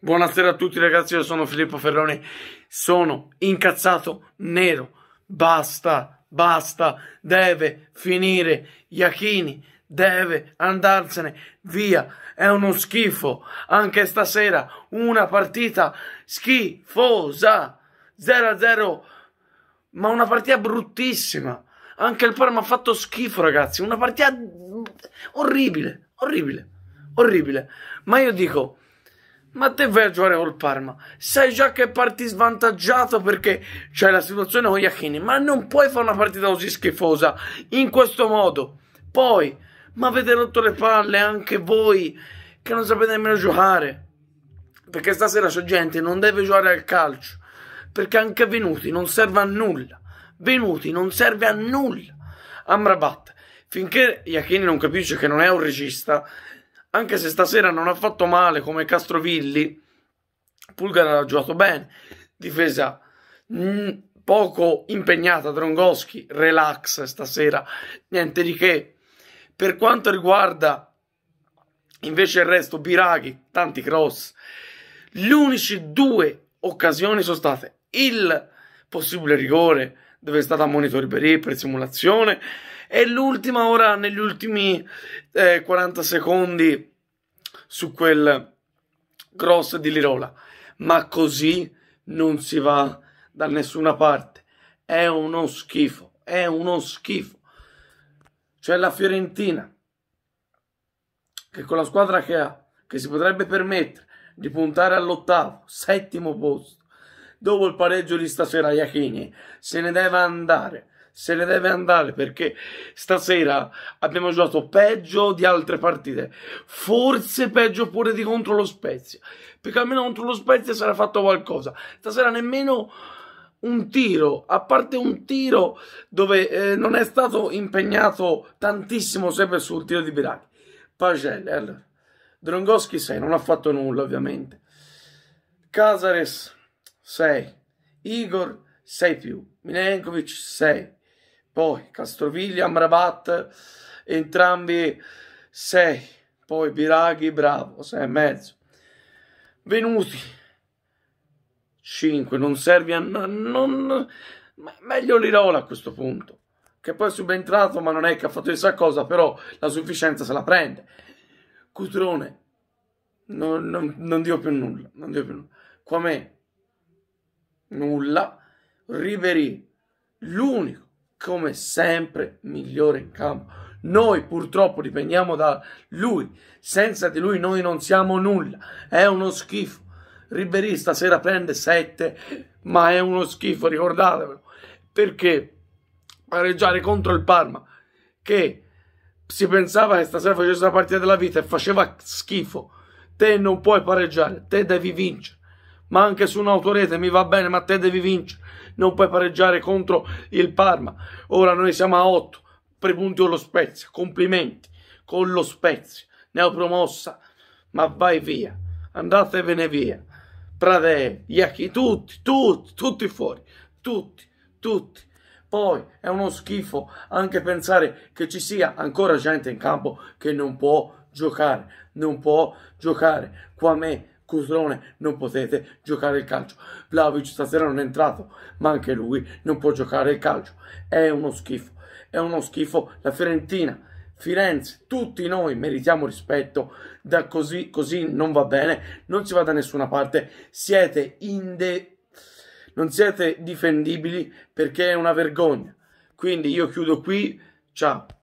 Buonasera a tutti ragazzi, io sono Filippo Ferroni, sono incazzato nero, basta, basta, deve finire, Iachini deve andarsene via, è uno schifo, anche stasera una partita schifosa, 0-0, ma una partita bruttissima, anche il Parma ha fatto schifo ragazzi, una partita orribile, orribile, orribile, ma io dico ma te vai a giocare col Parma, sai già che parti svantaggiato perché c'è la situazione con Iachini, ma non puoi fare una partita così schifosa in questo modo. Poi, ma avete rotto le palle anche voi che non sapete nemmeno giocare. Perché stasera c'è gente che non deve giocare al calcio, perché anche Venuti non serve a nulla. Venuti non serve a nulla. Amrabat, finché Iachini non capisce che non è un regista anche se stasera non ha fatto male come Castrovilli, Pulgar ha giocato bene, difesa mh, mm, poco impegnata, Drongoschi relax stasera, niente di che. Per quanto riguarda invece il resto, Biraghi, tanti cross, le unici due occasioni sono state il possibile rigore dove è stato ammonito Ribéry per simulazione e l'ultima ora, negli ultimi eh, 40 secondi, su quel cross di Lirola. Ma così non si va da nessuna parte. È uno schifo, è uno schifo. C'è la Fiorentina, che con la squadra che ha, che si potrebbe permettere di puntare all'ottavo, settimo posto, dopo il pareggio di stasera Iachini, se ne deve andare se ne deve andare perché stasera abbiamo giocato peggio di altre partite, forse peggio pure di contro lo Spezia, perché almeno contro lo Spezia sarà fatto qualcosa. Stasera nemmeno un tiro, a parte un tiro dove eh, non è stato impegnato tantissimo sempre sul tiro di Biracchi. Pagelli, allora. Drongoschi 6, non ha fatto nulla ovviamente. Casares 6, Igor 6 più, Milenkovic 6, poi Castroviglia, Amrabat, entrambi 6, poi Viraghi, bravo, 6 e mezzo. Venuti 5, non serve a non, meglio Lirola a questo punto, che poi è subentrato, ma non è che ha fatto chissà cosa, però la sufficienza se la prende. Cutrone non, non, non dio più nulla, non dio più nulla. Quame nulla, Riveri l'unico come sempre migliore in campo. Noi purtroppo dipendiamo da lui, senza di lui noi non siamo nulla, è uno schifo. Ribery stasera prende 7, ma è uno schifo, ricordatevelo, perché pareggiare contro il Parma, che si pensava che stasera facesse la partita della vita e faceva schifo, te non puoi pareggiare, te devi vincere ma anche su un'autorete mi va bene, ma te devi vincere, non puoi pareggiare contro il Parma. Ora noi siamo a 8, tre punti con lo Spezia, complimenti con lo Spezia, ne ho promossa, ma vai via, andatevene via. Prade, Iacchi, tutti, tutti, tutti fuori, tutti, tutti. Poi è uno schifo anche pensare che ci sia ancora gente in campo che non può giocare, non può giocare. Qua me Cuslone non potete giocare il calcio. Vlaovic stasera non è entrato, ma anche lui non può giocare il calcio. È uno schifo, è uno schifo la Fiorentina. Firenze, tutti noi meritiamo rispetto, da così, così non va bene, non si va da nessuna parte, siete inde... non siete difendibili perché è una vergogna. Quindi io chiudo qui, ciao.